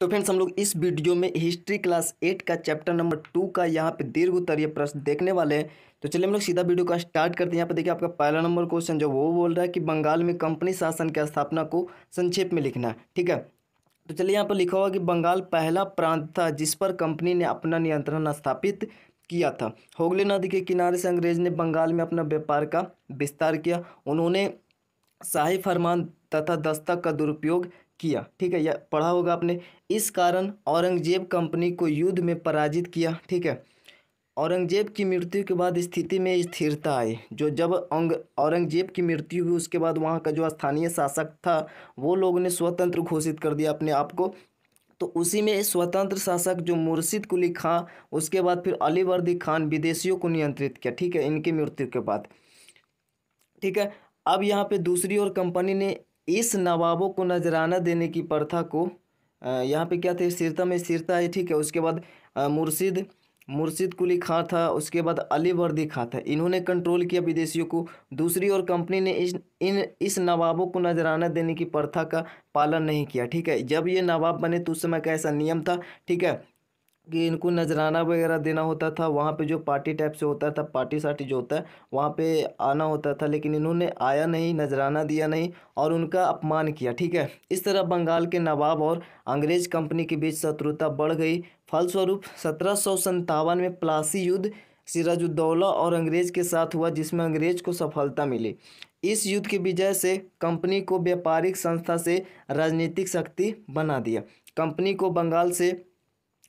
तो फ्रेंड्स हम लोग इस वीडियो में हिस्ट्री क्लास एट का चैप्टर नंबर टू का यहाँ पे दीर्घ उत्तरीय प्रश्न देखने वाले हैं तो चलिए हम लोग सीधा वीडियो का स्टार्ट करते हैं यहाँ पे देखिए आपका पहला नंबर क्वेश्चन जो वो बोल रहा है कि बंगाल में कंपनी शासन की स्थापना को संक्षेप में लिखना है ठीक है तो चलिए यहाँ पर लिखा हुआ कि बंगाल पहला प्रांत था जिस पर कंपनी ने अपना नियंत्रण स्थापित किया था होगले नदी के किनारे से अंग्रेज ने बंगाल में अपना व्यापार का विस्तार किया उन्होंने शाही फरमान तथा दस्तक का दुरुपयोग किया ठीक है या पढ़ा होगा आपने इस कारण औरंगजेब कंपनी को युद्ध में पराजित किया ठीक है औरंगजेब की मृत्यु के बाद स्थिति में स्थिरता आई जो जब औरंगजेब की मृत्यु हुई उसके बाद वहाँ का जो स्थानीय शासक था वो लोगों ने स्वतंत्र घोषित कर दिया अपने आप को तो उसी में स्वतंत्र शासक जो मुर्शिद कुली खां उसके बाद फिर अलीवर्दी खान विदेशियों को नियंत्रित किया ठीक है इनकी मृत्यु के बाद ठीक है अब यहाँ पे दूसरी ओर कंपनी ने इस नवाबों को नजराना देने की प्रथा को यहाँ पे क्या थे सिरता में सिरता है ठीक है उसके बाद मुर्शिद मुर्शिद कुली खां था उसके बाद अली वर्दी खां था इन्होंने कंट्रोल किया विदेशियों को दूसरी ओर कंपनी ने इस इन इस नवाबों को नजराना देने की प्रथा का पालन नहीं किया ठीक है जब ये नवाब बने तो उस समय का ऐसा नियम था ठीक है कि इनको नजराना वगैरह देना होता था वहाँ पे जो पार्टी टाइप से होता था पार्टी सार्टी जो होता है वहाँ पे आना होता था लेकिन इन्होंने आया नहीं नजराना दिया नहीं और उनका अपमान किया ठीक है इस तरह बंगाल के नवाब और अंग्रेज कंपनी के बीच शत्रुता बढ़ गई फलस्वरूप सत्रह सौ में प्लासी युद्ध सिराजुद्दौला और अंग्रेज के साथ हुआ जिसमें अंग्रेज को सफलता मिली इस युद्ध के विजय से कंपनी को व्यापारिक संस्था से राजनीतिक शक्ति बना दिया कंपनी को बंगाल से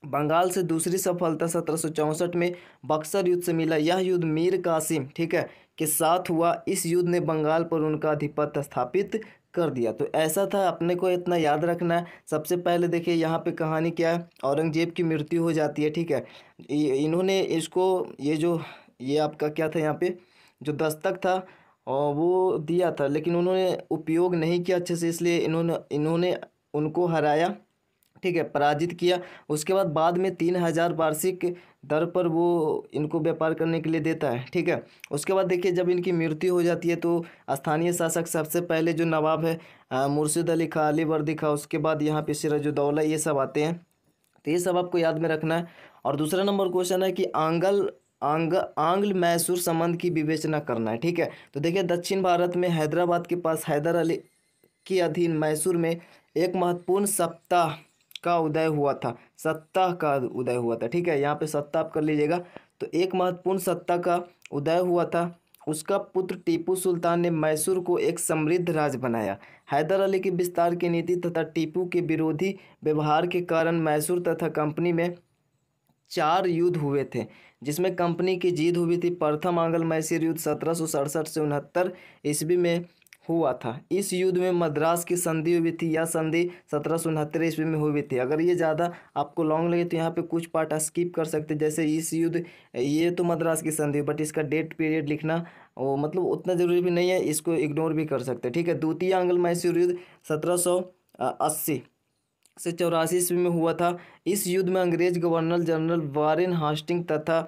बंगाल से दूसरी सफलता सत्रह में बक्सर युद्ध से मिला यह युद्ध मीर कासिम ठीक है के साथ हुआ इस युद्ध ने बंगाल पर उनका अधिपत्य स्थापित कर दिया तो ऐसा था अपने को इतना याद रखना है सबसे पहले देखिए यहाँ पे कहानी क्या है औरंगजेब की मृत्यु हो जाती है ठीक है इन्होंने इसको ये जो ये आपका क्या था यहाँ पे जो दस्तक था और वो दिया था लेकिन उन्होंने उपयोग नहीं किया अच्छे से इसलिए इन्होंने इन्होंने उनको हराया ठीक है पराजित किया उसके बाद बाद में तीन हज़ार वार्षिक दर पर वो इनको व्यापार करने के लिए देता है ठीक है उसके बाद देखिए जब इनकी मृत्यु हो जाती है तो स्थानीय शासक सबसे पहले जो नवाब है मुर्शिद अली खा अली वर्दी खा उसके बाद यहाँ पे सिराजुद्दौला ये सब आते हैं तो ये सब आपको याद में रखना है और दूसरा नंबर क्वेश्चन है कि आंगल आंग आंग्ल मैसूर संबंध की विवेचना करना है ठीक है तो देखिए दक्षिण भारत में हैदराबाद के पास हैदर अली के अधीन मैसूर में एक महत्वपूर्ण सप्ताह का उदय हुआ था सत्ता का उदय हुआ था ठीक है यहाँ पे सत्ता आप कर लीजिएगा तो एक महत्वपूर्ण सत्ता का उदय हुआ था उसका पुत्र टीपू सुल्तान ने मैसूर को एक समृद्ध राज बनाया हैदर अली की विस्तार की नीति तथा टीपू के विरोधी व्यवहार के कारण मैसूर तथा कंपनी में चार युद्ध हुए थे जिसमें कंपनी की जीत हुई थी प्रथम आंगल मैसूर युद्ध सत्रह से उनहत्तर ईस्वी में हुआ था इस युद्ध में मद्रास की संधि हुई थी यह संधि सत्रह सौ उनहत्तर ईस्वी में हुई थी अगर ये ज़्यादा आपको लॉन्ग लगे तो यहाँ पे कुछ पार्ट स्किप कर सकते जैसे इस युद्ध ये तो मद्रास की संधि बट इसका डेट पीरियड लिखना वो मतलब उतना ज़रूरी भी नहीं है इसको इग्नोर भी कर सकते ठीक है द्वितीय आंग्ल मैसूर युद्ध सत्रह सौ अस्सी से चौरासी ईस्वी में हुआ था इस युद्ध में अंग्रेज गवर्नर जनरल वारेन हास्टिंग तथा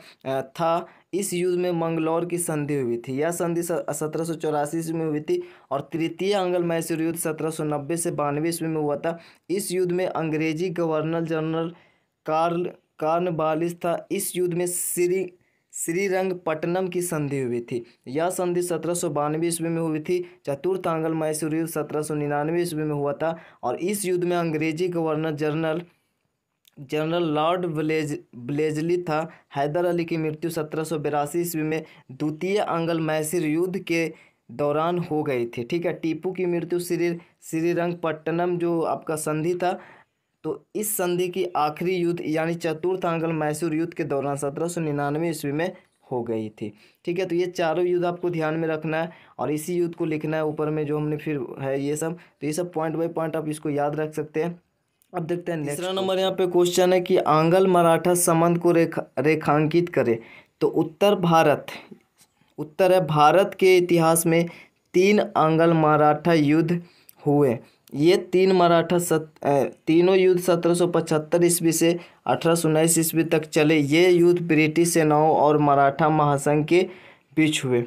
था इस युद्ध में मंगलौर की संधि हुई थी यह संधि सत्रह सौ चौरासी ईस्वी में हुई थी और तृतीय आंगल मैसूर युद्ध सत्रह सौ नब्बे से बानवे ईस्वी में हुआ था इस युद्ध में अंग्रेजी गवर्नर जनरल कार्ल कार्नबालिस था इस युद्ध में श्री श्रीरंगपट्टनम की संधि हुई थी यह संधि सत्रह सौ बानवे ईस्वी में हुई थी चतुर्थ आंगल मैसूर युद्ध सत्रह सौ निन्यानवे ईस्वी में हुआ था और इस युद्ध में अंग्रेजी गवर्नर जनरल जनरल लॉर्ड ब्लेज ब्लेजली था हैदर अली की मृत्यु सत्रह सौ बिरासी ईस्वी में द्वितीय आंगल मैसूर युद्ध के दौरान हो गई थी ठीक है टीपू की मृत्यु श्री श्रीरंगपट्टनम जो आपका संधि था तो इस संधि की आखिरी युद्ध यानी चतुर्थ आंगल मैसूर युद्ध के दौरान सत्रह सौ निन्यानवे ईस्वी में हो गई थी ठीक है तो ये चारों युद्ध आपको ध्यान में रखना है और इसी युद्ध को लिखना है ऊपर में जो हमने फिर है ये सब तो ये सब पॉइंट बाई पॉइंट आप इसको याद रख सकते हैं अब देखते हैं तीसरा नंबर यहाँ पे क्वेश्चन है कि आंगल मराठा संबंध को रेखा रेखांकित करें तो उत्तर भारत उत्तर है भारत के इतिहास में तीन आंगल मराठा युद्ध हुए ये तीन मराठा सत तीनों युद्ध सत्रह सौ पचहत्तर ईस्वी से अठारह सौ उन्नीस ईस्वी तक चले ये युद्ध ब्रिटिश सेनाओं और मराठा महासंघ के बीच हुए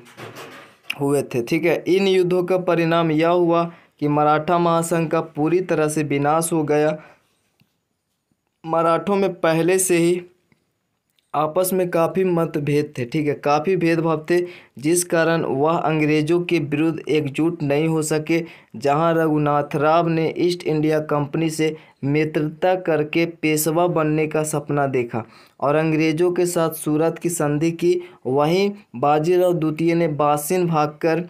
हुए थे ठीक है इन युद्धों का परिणाम यह हुआ कि मराठा महासंघ का पूरी तरह से विनाश हो गया मराठों में पहले से ही आपस में काफ़ी मतभेद थे ठीक है काफ़ी भेदभाव थे जिस कारण वह अंग्रेज़ों के विरुद्ध एकजुट नहीं हो सके जहां रघुनाथ राव ने ईस्ट इंडिया कंपनी से मित्रता करके पेशवा बनने का सपना देखा और अंग्रेज़ों के साथ सूरत की संधि की वहीं बाजीराव द्वितीय ने बासिन भागकर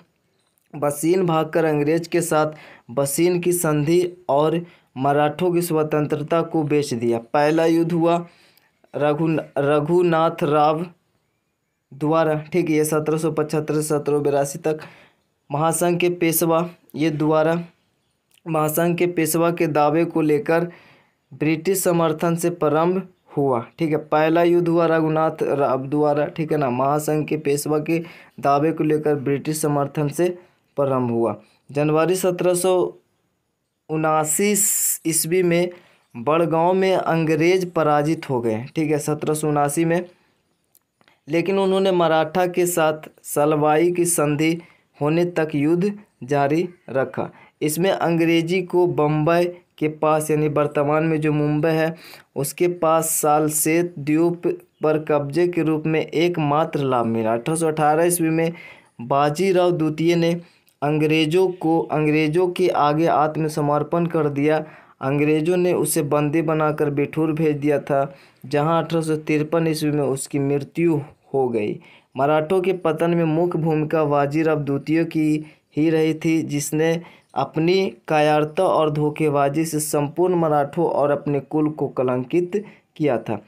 बसीन भागकर अंग्रेज के साथ बसीन की संधि और मराठों की स्वतंत्रता को बेच दिया पहला युद्ध हुआ रघु रघुनाथ राव द्वारा ठीक है सत्रह सौ पचहत्तर से सत्रह बिरासी तक महासंघ के पेशवा ये द्वारा महासंघ के पेशवा के दावे को लेकर ब्रिटिश समर्थन से प्रारंभ हुआ ठीक है पहला युद्ध हुआ रघुनाथ राव द्वारा ठीक है ना महासंघ के पेशवा के दावे को लेकर ब्रिटिश समर्थन से प्रारंभ हुआ जनवरी सत्रह सौ उनासी ईस्वी में बड़गांव में अंग्रेज़ पराजित हो गए ठीक है सत्रह सौ उनासी में लेकिन उन्होंने मराठा के साथ सलवाई की संधि होने तक युद्ध जारी रखा इसमें अंग्रेजी को बम्बई के पास यानी वर्तमान में जो मुंबई है उसके पास साल सेत द्वीप पर कब्जे के रूप में एकमात्र लाभ मिला अठारह सौ अठारह ईस्वी में बाजीराव द्वितीय ने अंग्रेज़ों को अंग्रेज़ों के आगे आत्मसमर्पण कर दिया अंग्रेज़ों ने उसे बंदी बनाकर बिठूर भेज दिया था जहां अठारह ईस्वी में उसकी मृत्यु हो गई मराठों के पतन में मुख्य भूमिका वाजिराव द्वितीय की ही रही थी जिसने अपनी कायरता और धोखेबाजी से संपूर्ण मराठों और अपने कुल को कलंकित किया था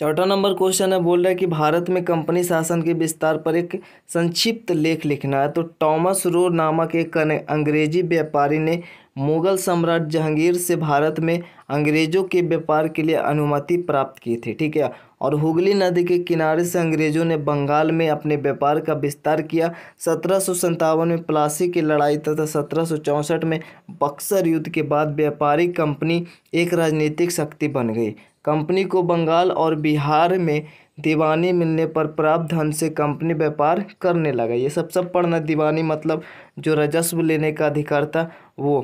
चौथा नंबर क्वेश्चन है बोल रहा है कि भारत में कंपनी शासन के विस्तार पर एक संक्षिप्त लेख लिखना है तो टॉमस रो नामक एक अंग्रेजी व्यापारी ने मुगल सम्राट जहांगीर से भारत में अंग्रेज़ों के व्यापार के लिए अनुमति प्राप्त की थी ठीक है और हुगली नदी के किनारे से अंग्रेज़ों ने बंगाल में अपने व्यापार का विस्तार किया सत्रह में प्लासी की लड़ाई तथा सत्रह में बक्सर युद्ध के बाद व्यापारी कंपनी एक राजनीतिक शक्ति बन गई कंपनी को बंगाल और बिहार में दीवानी मिलने पर प्राप्त धन से कंपनी व्यापार करने लगा ये सब सब पढ़ना दीवानी मतलब जो राजस्व लेने का अधिकार था वो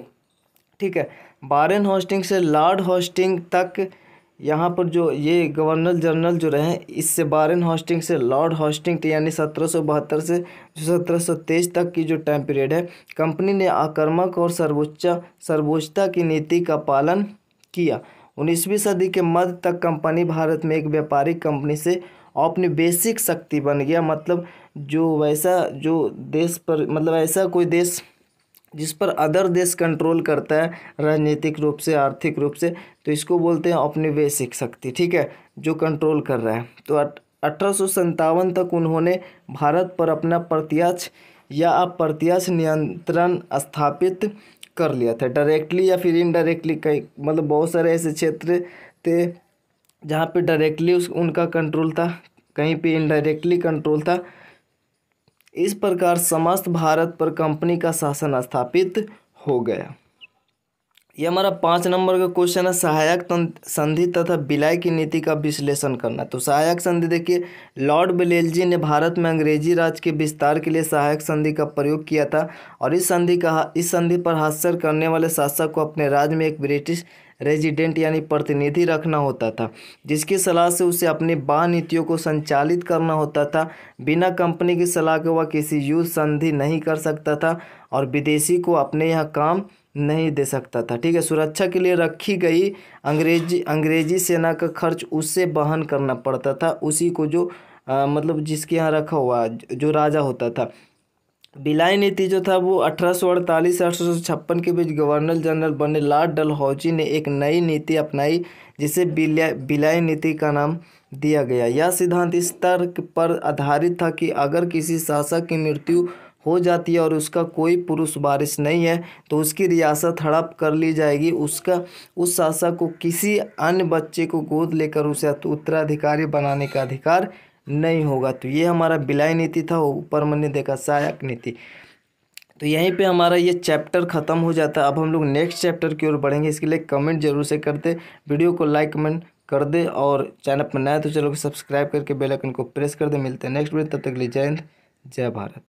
ठीक है बारेन होस्टिंग से लॉर्ड होस्टिंग तक यहाँ पर जो ये गवर्नर जनरल जो रहे इससे बारेन होस्टिंग से लॉर्ड होस्टिंग यानी सत्रह सौ बहत्तर से जो सत्रह सौ तेईस तक की जो टाइम पीरियड है कंपनी ने आक्रमक और सर्वोच्च सर्वोच्चता की नीति का पालन किया उन्नीसवीं सदी के मध्य तक कंपनी भारत में एक व्यापारिक कंपनी से अपनी बेसिक शक्ति बन गया मतलब जो वैसा जो देश पर मतलब ऐसा कोई देश जिस पर अदर देश कंट्रोल करता है राजनीतिक रूप से आर्थिक रूप से तो इसको बोलते हैं अपनी बेसिक शक्ति ठीक है जो कंट्रोल कर रहा है तो अठारह तक उन्होंने भारत पर अपना प्रत्यक्ष या अप्रत्यक्ष नियंत्रण स्थापित कर लिया था डायरेक्टली या फिर इनडायरेक्टली कई मतलब बहुत सारे ऐसे क्षेत्र थे जहाँ पे डायरेक्टली उस उनका कंट्रोल था कहीं पे इनडायरेक्टली कंट्रोल था इस प्रकार समस्त भारत पर कंपनी का शासन स्थापित हो गया ये हमारा पाँच नंबर का क्वेश्चन है सहायक संधि तथा विलय की नीति का विश्लेषण करना तो सहायक संधि देखिए लॉर्ड बिलेलजी ने भारत में अंग्रेजी राज के विस्तार के लिए सहायक संधि का प्रयोग किया था और इस संधि का इस संधि पर हस्तर करने वाले शासक को अपने राज्य में एक ब्रिटिश रेजिडेंट यानी प्रतिनिधि रखना होता था जिसकी सलाह से उसे अपनी बाह नीतियों को संचालित करना होता था बिना कंपनी की सलाह के वह किसी युद्ध संधि नहीं कर सकता था और विदेशी को अपने यहाँ काम नहीं दे सकता था ठीक है सुरक्षा के लिए रखी गई अंग्रेजी अंग्रेजी सेना का खर्च उससे वहन करना पड़ता था उसी को जो आ, मतलब जिसके यहाँ रखा हुआ जो राजा होता था बिलाई नीति जो था वो अठारह सौ अड़तालीस से अठारह सौ छप्पन के बीच गवर्नर जनरल बने लॉर्ड डलहौजी ने एक नई नीति अपनाई जिसे बिलाई बिलाई नीति का नाम दिया गया यह सिद्धांत इस तर्क पर आधारित था कि अगर किसी शासक की मृत्यु हो जाती है और उसका कोई पुरुष बारिश नहीं है तो उसकी रियासत हड़प कर ली जाएगी उसका उस शासक को किसी अन्य बच्चे को गोद लेकर उसे उत्तराधिकारी बनाने का अधिकार नहीं होगा तो ये हमारा बिलाई नीति था ऊपर मैंने देखा सहायक नीति तो यहीं पे हमारा ये चैप्टर ख़त्म हो जाता है अब हम लोग नेक्स्ट चैप्टर की ओर बढ़ेंगे इसके लिए कमेंट जरूर से कर दे वीडियो को लाइक कमेंट कर दे और चैनल पर नया तो चलो सब्सक्राइब करके बेल आइकन को प्रेस कर दे मिलते हैं नेक्स्ट वीडियो तब तक के लिए जय हिंद जय भारत